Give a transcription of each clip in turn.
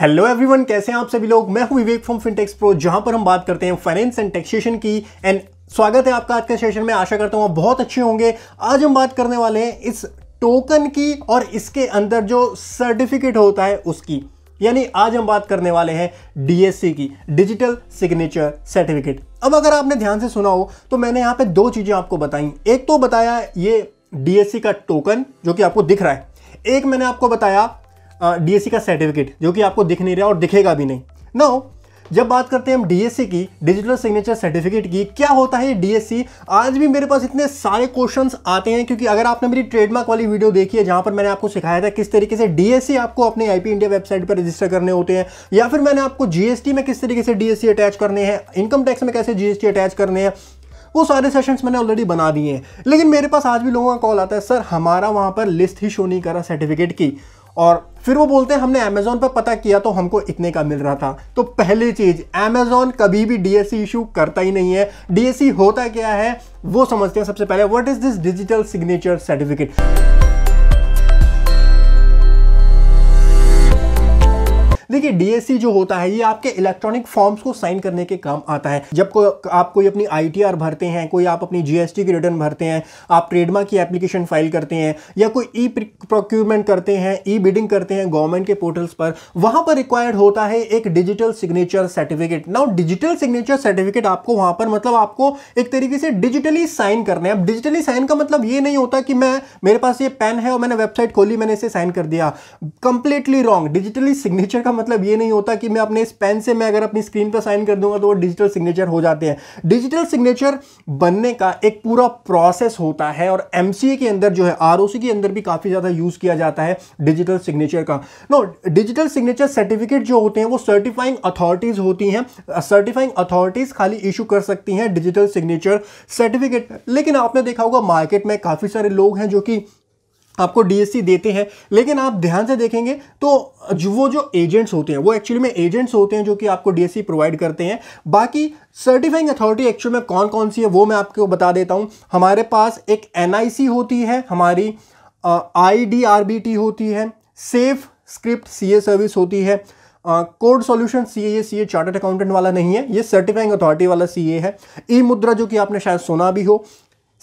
hello everyone कैसे हैं आप सभी लोग मैं हूं विवेक फ्रॉम फिनटेक्स प्रो जहां पर हम बात करते हैं फाइनेंस एंड टैक्सेशन की एंड स्वागत है आपका आज के सेशन में आशा करता हूं आप बहुत अच्छे होंगे आज हम बात करने वाले हैं इस टोकन की और इसके अंदर जो सर्टिफिकेट होता है उसकी यानी आज हम बात करने वाले हैं डीएससी की डिजिटल सिग्नेचर सर्टिफिकेट अब अगर आपने ध्यान से सुना हो तो मैंने यहाँ पे दो चीजें आपको बताई एक तो बताया ये डीएससी का टोकन जो कि आपको दिख रहा है एक मैंने आपको बताया डीएससी का सर्टिफिकेट जो कि आपको दिख नहीं रहा और दिखेगा भी नहीं ना जब बात करते हैं हम डीएससी की डिजिटल सिग्नेचर सर्टिफिकेट की क्या होता है डीएससी आज भी मेरे पास इतने सारे क्वेश्चंस आते हैं क्योंकि अगर आपने मेरी ट्रेडमार्क वाली वीडियो देखी है जहां पर मैंने आपको सिखाया था किस तरीके से डीएससी आपको अपने आईपी इंडिया वेबसाइट पर रजिस्टर करने होते हैं या फिर मैंने आपको जीएसटी में किस तरीके से डीएससी अटैच करने हैं इनकम टैक्स में कैसे जीएसटी अटैच करने हैं वो सारे सेशंस मैंने ऑलरेडी बना दिए हैं लेकिन मेरे पास आज भी लोगों का कॉल आता है सर हमारा वहाँ पर लिस्ट ही शो नहीं करा सर्टिफिकेट की और फिर वो बोलते हैं हमने अमेजोन पर पता किया तो हमको इतने का मिल रहा था तो पहली चीज अमेजोन कभी भी डीएससी इशू करता ही नहीं है डीएससी होता क्या है वो समझते हैं सबसे पहले what is this digital signature certificate देखिए डीएससी जो होता है ये आपके इलेक्ट्रॉनिक फॉर्म्स को साइन करने के काम आता है जब को आप कोई अपनी आईटीआर भरते हैं कोई आप अपनी जीएसटी की रिटर्न भरते हैं आप ट्रेडमार्क की एप्लीकेशन फाइल करते हैं या कोई ई प्रोक्यूरमेंट करते हैं ई बिडिंग करते हैं गवर्नमेंट के पोर्टल्स पर वहां पर रिक्वायर्ड होता है एक digital signature certificate now digital signature certificate आपको वहां पर मतलब आपको एक तरीके से डिजिटली साइन करना है अब डिजिटली साइन का मतलब ये नहीं होता कि मैं मेरे पास ये पेन है और मैंने वेबसाइट खोली मैंने इसे साइन कर दिया कंप्लीटली रॉन्ग डिजिटली सिग्नेचर का मतलब मतलब ये नहीं होता कि मैं अपने इस पेन से मैं अगर अपनी स्क्रीन पर साइन कर दूंगा तो वो डिजिटल सिग्नेचर हो जाते हैं डिजिटल सिग्नेचर बनने का एक पूरा प्रोसेस होता है और एम के अंदर जो है आर के अंदर भी काफ़ी ज़्यादा यूज़ किया जाता है डिजिटल सिग्नेचर का नो डिजिटल सिग्नेचर सर्टिफिकेट जो होते हैं वो सर्टिफाइंग अथॉरिटीज़ होती हैं सर्टिफाइंग अथॉरिटीज़ खाली इशू कर सकती हैं डिजिटल सिग्नेचर सर्टिफिकेट लेकिन आपने देखा होगा मार्केट में काफ़ी सारे लोग हैं जो कि आपको डीएससी देते हैं लेकिन आप ध्यान से देखेंगे तो जो वो जो एजेंट्स होते हैं वो एक्चुअली में एजेंट्स होते हैं जो कि आपको डीएससी प्रोवाइड करते हैं बाकी सर्टिफाइंग अथॉरिटी एक्चुअल में कौन कौन सी है वो मैं आपको बता देता हूँ हमारे पास एक एनआईसी होती है हमारी आईडीआरबीटी होती है सेफ स्क्रिप्ट सी सर्विस होती है code solution C A C A chartered accountant वाला नहीं है ये सर्टिफाइंग अथॉरिटी वाला सी ए है ई मुद्रा जो कि आपने शायद सुना भी हो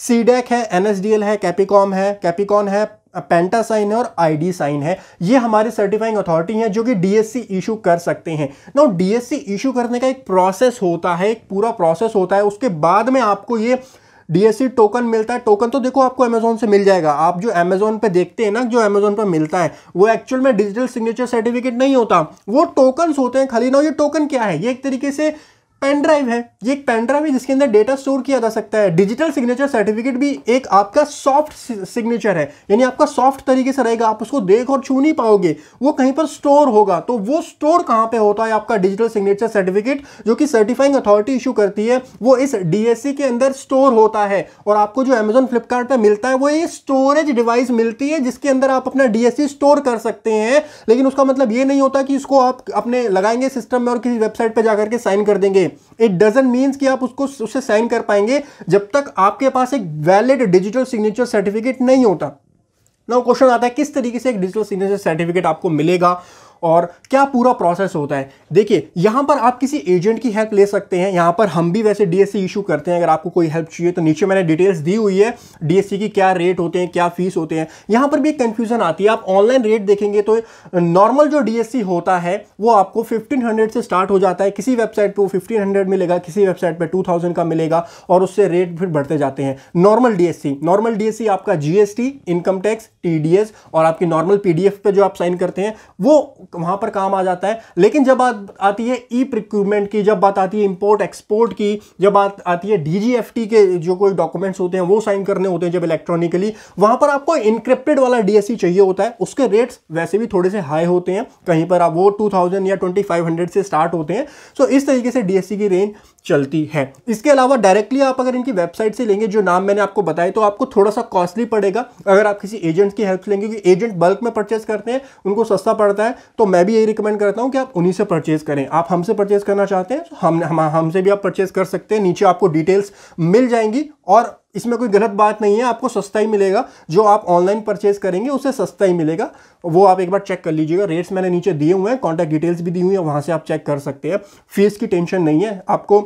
सीडेक e है एन है कैपिकॉम है कैपिकॉन है पेंटा साइन है और आईडी साइन है ये हमारे सर्टिफाइंग अथॉरिटी हैं जो कि डीएससी इशू कर सकते हैं ना डीएससी इशू करने का एक प्रोसेस होता है एक पूरा प्रोसेस होता है उसके बाद में आपको ये डीएससी टोकन मिलता है टोकन तो देखो आपको अमेजोन से मिल जाएगा आप जो अमेजोन पे देखते हैं ना जो अमेजोन पर मिलता है वो एक्चुअल में डिजिटल सिग्नेचर सर्टिफिकेट नहीं होता वो टोकन होते हैं खाली ना ये टोकन क्या है ये एक तरीके से पेन ड्राइव है ये एक पेन ड्राइव है जिसके अंदर डेटा स्टोर किया जा सकता है डिजिटल सिग्नेचर सर्टिफिकेट भी एक आपका सॉफ्ट सिग्नेचर है यानी आपका सॉफ्ट तरीके से रहेगा आप उसको देख और छू नहीं पाओगे वो कहीं पर स्टोर होगा तो वो स्टोर कहाँ पे होता है आपका डिजिटल सिग्नेचर सर्टिफिकेट जो कि सर्टिफाइंग अथॉरिटी इशू करती है वो इस डीएससी के अंदर स्टोर होता है और आपको जो अमेजोन फ्लिपकार्ट मिलता है वो ये स्टोरेज डिवाइस मिलती है जिसके अंदर आप अपना डीएससी स्टोर कर सकते हैं लेकिन उसका मतलब ये नहीं होता कि इसको आप अपने लगाएंगे सिस्टम में और किसी वेबसाइट पर जाकर के साइन कर देंगे इट डजेंट मीन्स कि आप उसको उससे साइन कर पाएंगे जब तक आपके पास एक वैलिड डिजिटल सिग्नेचर सर्टिफिकेट नहीं होता ना क्वेश्चन आता है किस तरीके से एक डिजिटल सिग्नेचर सर्टिफिकेट आपको मिलेगा और क्या पूरा प्रोसेस होता है देखिए यहाँ पर आप किसी एजेंट की हेल्प ले सकते हैं यहाँ पर हम भी वैसे डीएससी इशू करते हैं अगर आपको कोई हेल्प चाहिए तो नीचे मैंने डिटेल्स दी हुई है डीएससी की क्या रेट होते हैं क्या फीस होते हैं यहाँ पर भी एक कन्फ्यूज़न आती है आप ऑनलाइन रेट देखेंगे तो नॉर्मल जो डीएससी होता है वो आपको फिफ्टीन से स्टार्ट हो जाता है किसी वेबसाइट पर वो 1500 मिलेगा किसी वेबसाइट पर टू का मिलेगा और उससे रेट फिर बढ़ते जाते हैं नॉर्मल डीएससी नॉर्मल डीएससी आपका जीएसटी इनकम टैक्स टीडीएस और आपकी नॉर्मल पीडीएफ पे जो आप साइन करते हैं वो वहाँ पर काम आ जाता है लेकिन जब बात आती है ई प्रिक्यूमेंट की जब बात आती है इंपोर्ट एक्सपोर्ट की जब बात आती है डीजीएफटी के जो कोई डॉक्यूमेंट्स होते हैं वो साइन करने होते हैं जब इलेक्ट्रॉनिकली वहाँ पर आपको इंक्रिप्टेड वाला डीएससी चाहिए होता है उसके रेट्स वैसे भी थोड़े से हाई होते हैं कहीं पर आप वो टू या ट्वेंटी से स्टार्ट होते हैं सो इस तरीके से डीएससी की रेंज चलती है इसके अलावा डायरेक्टली आप अगर इनकी वेबसाइट से लेंगे जो नाम मैंने आपको बताया तो आपको थोड़ा सा कॉस्टली पड़ेगा अगर आप किसी एजेंट की हेल्प लेंगे क्योंकि एजेंट बल्क में परचेस करते हैं उनको सस्ता पड़ता है तो मैं भी यही रिकमेंड करता हूँ कि आप उन्हीं से परचेज़ करें आप हमसे परचेज़ करना चाहते हैं तो हम हम हमसे भी आप परचेज़ कर सकते हैं नीचे आपको डिटेल्स मिल जाएंगी और इसमें कोई गलत बात नहीं है आपको सस्ता ही मिलेगा जो आप ऑनलाइन परचेज करेंगे उसे सस्ता ही मिलेगा वो आप एक बार चेक कर लीजिएगा रेट्स मैंने नीचे दिए हुए हैं कॉन्टैक्ट डिटेल्स भी दी हुई हैं वहाँ से आप चेक कर सकते हैं फीस की टेंशन नहीं है आपको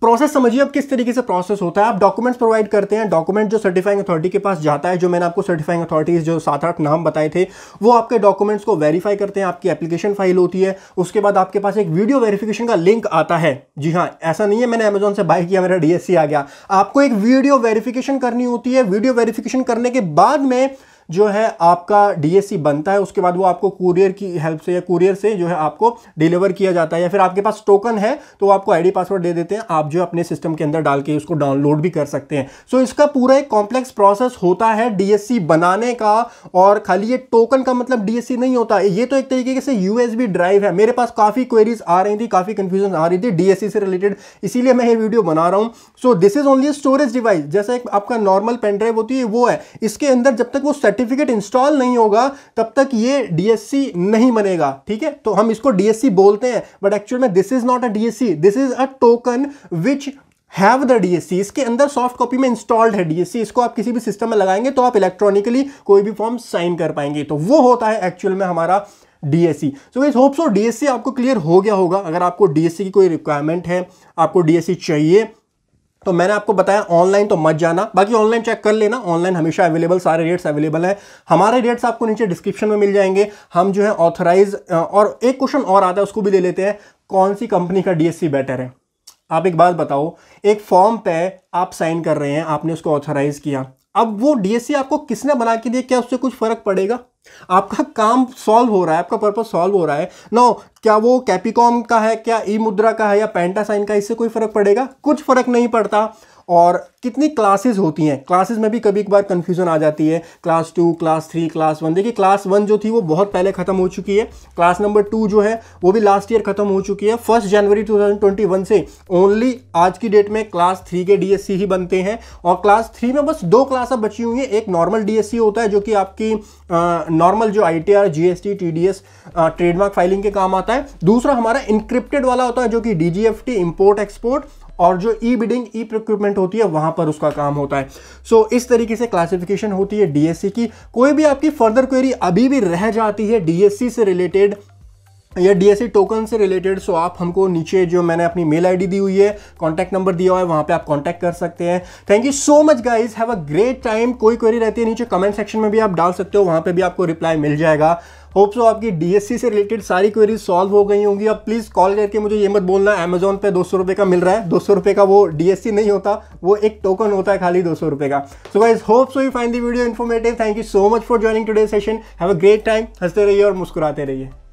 प्रोसेस समझिए अब किस तरीके से प्रोसेस होता है आप डॉक्यूमेंट्स प्रोवाइड करते हैं डॉक्यूमेंट जो सर्टिफाइंग अथॉरिटी के पास जाता है जो मैंने आपको सर्टिफाइंग अथॉरिटीज़ जो सात आठ नाम बताए थे वो आपके डॉक्यूमेंट्स को वेरीफाई करते हैं आपकी एप्लीकेशन फाइल होती है उसके बाद आपके पास एक वीडियो वेरीफिकेशन का लिंक आता है जी हाँ ऐसा नहीं है मैंने अमेजोन से बाय किया मेरा डी आ गया आपको एक वीडियो वेरीफिकेशन करनी होती है वीडियो वेरीफिकेशन करने के बाद में जो है आपका डीएससी बनता है उसके बाद वो आपको कुरियर की हेल्प से या कुरियर से जो है आपको डिलीवर किया जाता है या फिर आपके पास टोकन है तो आपको आईडी पासवर्ड दे देते हैं आप जो अपने सिस्टम के अंदर डाल के उसको डाउनलोड भी कर सकते हैं सो so, इसका पूरा एक कॉम्प्लेक्स प्रोसेस होता है डीएससी बनाने का और खाली ये टोकन का मतलब डीएससी नहीं होता ये तो एक तरीके से यूएसबी ड्राइव है मेरे पास काफ़ी क्वेरीज आ रही थी काफ़ी कन्फ्यूजन आ रही थी डीएससी से रिलेटेड इसीलिए मैं ये वीडियो बना रहा हूँ so this is only storage device जैसा एक आपका नॉर्मल पेन ड्राइव होती है वो है इसके अंदर जब तक वो सेट सर्टिफिकेट इंस्टॉल नहीं होगा तब तक ये डीएससी नहीं बनेगा ठीक है तो हम इसको डीएससी बोलते हैं बट एक्चुअल में this is not a DSC this is a token which have the DSC इसके अंदर सॉफ्ट कॉपी में इंस्टॉल्ड है डीएससी इसको आप किसी भी सिस्टम में लगाएंगे तो आप इलेक्ट्रॉनिकली कोई भी फॉर्म साइन कर पाएंगे तो वो होता है एक्चुअल में हमारा DSC so is hope so DSC आपको क्लियर हो गया होगा अगर आपको डीएससी की कोई रिक्वायरमेंट है आपको डीएससी चाहिए तो मैंने आपको बताया ऑनलाइन तो मत जाना बाकी ऑनलाइन चेक कर लेना ऑनलाइन हमेशा अवेलेबल सारे रेट्स अवेलेबल हैं हमारे रेट्स आपको नीचे डिस्क्रिप्शन में मिल जाएंगे हम जो है ऑथराइज और एक क्वेश्चन और आता है उसको भी ले लेते हैं कौन सी कंपनी का डीएससी बेटर है आप एक बात बताओ एक फॉर्म पे आप साइन कर रहे हैं आपने उसको ऑथराइज किया अब वो डीएससी आपको किसने बना के दिया क्या उससे कुछ फर्क पड़ेगा आपका काम सॉल्व हो रहा है आपका पर्पज सॉल्व हो रहा है नो क्या वो कैपिकॉम का है क्या ई मुद्रा का है या पेंटासाइन का इससे कोई फर्क पड़ेगा कुछ फर्क नहीं पड़ता और कितनी क्लासेस होती हैं क्लासेस में भी कभी एक बार कन्फ्यूज़न आ जाती है class two class three class one देखिए क्लास वन जो थी वो बहुत पहले ख़त्म हो चुकी है क्लास नंबर टू जो है वो भी लास्ट ईयर ख़त्म हो चुकी है फर्स्ट जनवरी 2021 से ओनली आज की डेट में क्लास थ्री के डीएससी ही बनते हैं और क्लास थ्री में बस दो क्लास अब बची हुई हैं एक नॉर्मल डी होता है जो कि आपकी नॉर्मल जो I T R G S T T D S trademark filing के काम आता है दूसरा हमारा इंक्रिप्टेड वाला होता है जो कि D G F T import export और जो ई बिडिंग ई प्रोक्यूपमेंट होती है वहां पर उसका काम होता है सो so, इस तरीके से क्लासिफिकेशन होती है डीएससी की कोई भी आपकी फर्दर क्वेरी अभी भी रह जाती है डीएससी से रिलेटेड या डीएससी टोकन से रिलेटेड सो आप हमको नीचे जो मैंने अपनी मेल आईडी दी हुई है कॉन्टैक्ट नंबर दिया हुआ है वहाँ पे आप कॉन्टैक्ट कर सकते हैं thank you so much guys have a great time कोई क्वेरी रहती है नीचे कमेंट सेक्शन में भी आप डाल सकते हो वहाँ पे भी आपको रिप्लाई मिल जाएगा होप सो आपकी डीएससी से रिलेटेड सारी क्वेरीज सॉल्व हो गई होंगी अब प्लीज़ कॉल करके मुझे ये मत बोलना अमेजोन पे दो सौ रुपये का मिल रहा है दो सौ रुपये का वो डीएससी नहीं होता वो एक टोकन होता है खाली दो सौ रुपये का so guys hope so you find the video informative thank you so much for joining today session have a great time हंसते रहिए और मुस्कुराते रहिए